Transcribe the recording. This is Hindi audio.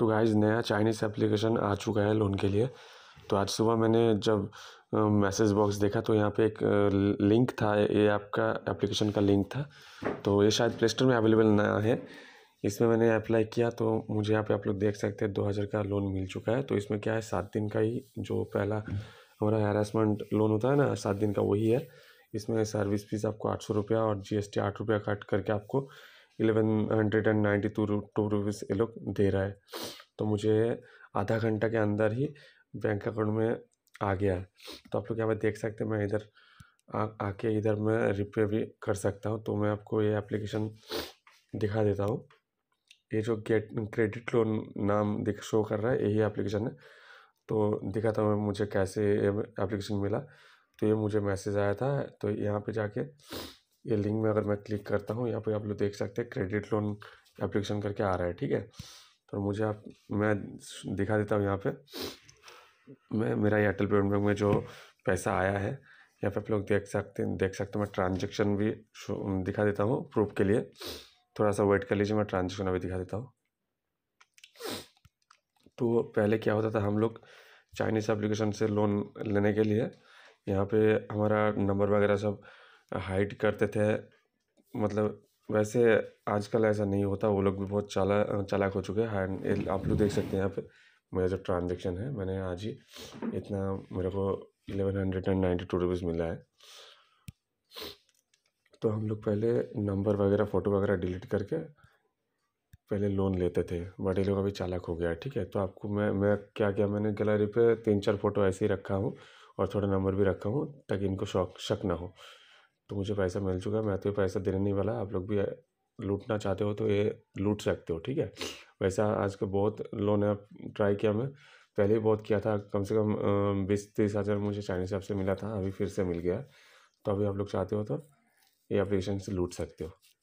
तो गाइज नया चाइनीज़ एप्लीकेशन आ चुका है लोन के लिए तो आज सुबह मैंने जब मैसेज बॉक्स देखा तो यहाँ पे एक लिंक था ये आपका एप्लीकेशन का लिंक था तो ये शायद प्ले स्टोर में अवेलेबल ना है इसमें मैंने अप्लाई किया तो मुझे यहाँ पे आप लोग देख सकते हैं दो हज़ार का लोन मिल चुका है तो इसमें क्या है सात दिन का ही जो पहला हमारा हेरासमेंट लोन होता है ना सात दिन का वही है इसमें सर्विस फीस आपको आठ सौ रुपया और जी एस टी आठ रुपया कट करके आपको eleven hundred and ninety two two rupees ये लोग दे रहा है तो मुझे आधा घंटा के अंदर ही बैंक अकाउंट में आ गया है तो आप लोग यहाँ पर देख सकते हैं मैं इधर आ आके इधर मैं रिपे भी कर सकता हूँ तो मैं आपको ये एप्लीकेशन दिखा देता हूँ ये जो गेट क्रेडिट लोन नाम दिख शो कर रहा है यही एप्लीकेशन है तो दिखाता हूँ मुझे कैसे एप्लीकेशन मिला तो ये मुझे मैसेज आया था तो यहाँ पे जाके ये लिंक में अगर मैं क्लिक करता हूँ यहाँ पे आप लोग देख सकते हैं क्रेडिट लोन एप्लीकेशन करके आ रहा है ठीक है तो मुझे आप मैं दिखा देता हूँ यहाँ पे मैं मेरा एयरटेल पेमेंट बैंक में जो पैसा आया है यहाँ पे आप लोग देख सकते हैं देख सकते हैं मैं ट्रांजेक्शन भी दिखा देता हूँ प्रूफ के लिए थोड़ा सा वेट कर लीजिए मैं ट्रांजेक्शन अभी दिखा देता हूँ तो पहले क्या होता था हम लोग चाइनीज़ एप्लीकेशन से लोन लेने के लिए यहाँ पे हमारा नंबर वगैरह सब हाइट करते थे मतलब वैसे आजकल ऐसा नहीं होता वो लोग भी बहुत चाला चालाक हो चुके हैं आप लोग देख सकते हैं यहाँ पे मेरा जो ट्रांजेक्शन है मैंने आज ही इतना मेरे को eleven hundred and ninety two rupees मिला है तो हम लोग पहले नंबर वगैरह फ़ोटो वगैरह डिलीट करके पहले लोन लेते थे बट ये लोग अभी चालाक हो गया ठीक है तो आपको मैं मैं क्या क्या मैंने गैलरी पे तीन चार फ़ोटो ऐसे ही रखा हूँ और थोड़ा नंबर भी रखा हूँ ताकि इनको शौक शक ना हो तो मुझे पैसा मिल चुका है मैं तो ये पैसा देने नहीं वाला आप लोग भी लूटना चाहते हो तो ये लूट सकते हो ठीक है वैसा आज के बहुत लोन ऐप ट्राई किया मैं पहले ही बहुत किया था कम से कम बीस तीस हज़ार मुझे चाइनीज ऐप से मिला था अभी फिर से मिल गया तो अभी आप लोग चाहते हो तो ये अप्लीकेशन से लूट सकते हो